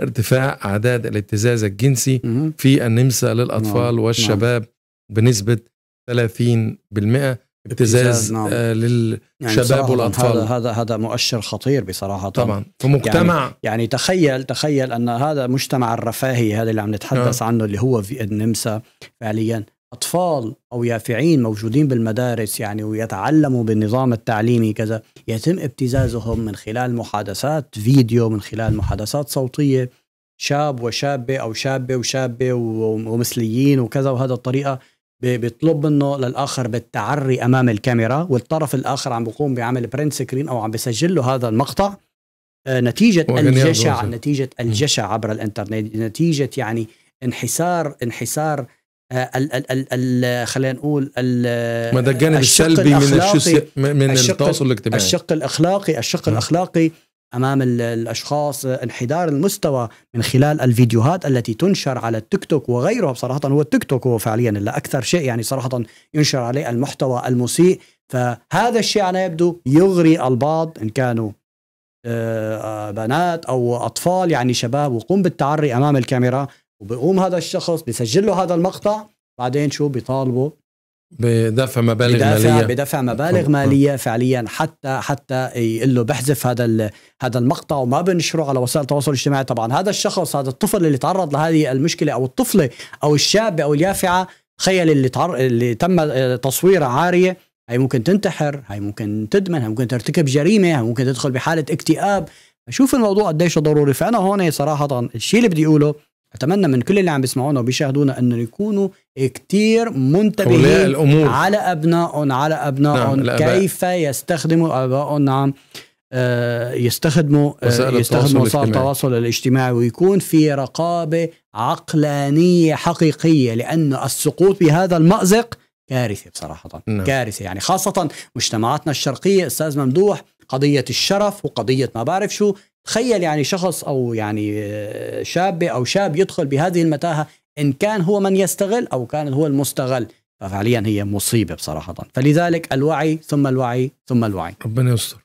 ارتفاع أعداد الابتزاز الجنسي مم. في النمسا للأطفال نعم. والشباب نعم. بنسبة 30% ابتزاز نعم. آه للشباب يعني والاطفال هذا هذا هذا مؤشر خطير بصراحه طبعا في مجتمع يعني, يعني تخيل تخيل ان هذا مجتمع الرفاهي هذا اللي عم نتحدث نعم. عنه اللي هو في النمسا فعليا اطفال او يافعين موجودين بالمدارس يعني ويتعلموا بالنظام التعليمي كذا يتم ابتزازهم من خلال محادثات فيديو من خلال محادثات صوتيه شاب وشابه او شابه وشابه ومثليين وكذا وهذا الطريقه بيطلب منه للاخر بالتعري امام الكاميرا والطرف الاخر عم بيقوم بعمل برنت سكرين او عم بيسجل له هذا المقطع آه، نتيجه الجشع نتيجه الجشع عبر الانترنت نتيجه يعني انحسار انحسار آه، ال خلينا نقول ما ده الجانب السلبي من من التواصل الاجتماعي الشق الاخلاقي الشق الاخلاقي امام الاشخاص آه، انحدار المستوى من خلال الفيديوهات التي تنشر على التيك توك وغيرها بصراحه هو التيك توك هو فعليا الا اكثر شيء يعني صراحه ينشر عليه المحتوى المسيء فهذا الشيء على يبدو يغري البعض ان كانوا آه، بنات او اطفال يعني شباب وقوم بالتعري امام الكاميرا وبقوم هذا الشخص بسجل له هذا المقطع بعدين شو بيطالبه بدفع مبالغ بدفع ماليه بدفع مبالغ ماليه فعليا حتى حتى يقول له بحذف هذا هذا المقطع وما بنشره على وسائل التواصل الاجتماعي طبعا هذا الشخص هذا الطفل اللي تعرض لهذه المشكله او الطفله او الشاب او اليافعه تخيل اللي تعر... اللي تم تصويره عاريه هي ممكن تنتحر هي ممكن تدمن هي ممكن ترتكب جريمه هي ممكن تدخل بحاله اكتئاب شوف الموضوع قديش ضروري فانا هون صراحه الشيء اللي بدي اقوله اتمنى من كل اللي عم بيسمعونا وبيشاهدونا انه يكونوا كتير منتبهين الأمور. على ابنائهم على ابنائهم نعم كيف يستخدموا ابائهم نعم آه، يستخدموا آه، يستخدموا وسائل التواصل الاجتماعي ويكون في رقابه عقلانيه حقيقيه لأن السقوط بهذا المازق كارثه بصراحه نعم. كارثه يعني خاصه مجتمعاتنا الشرقيه استاذ ممدوح قضيه الشرف وقضيه ما بعرف شو تخيل يعني شخص او يعني آه، شابه او شاب يدخل بهذه المتاهه ان كان هو من يستغل او كان هو المستغل ففعليا هي مصيبه بصراحه فلذلك الوعي ثم الوعي ثم الوعي ربنا يستر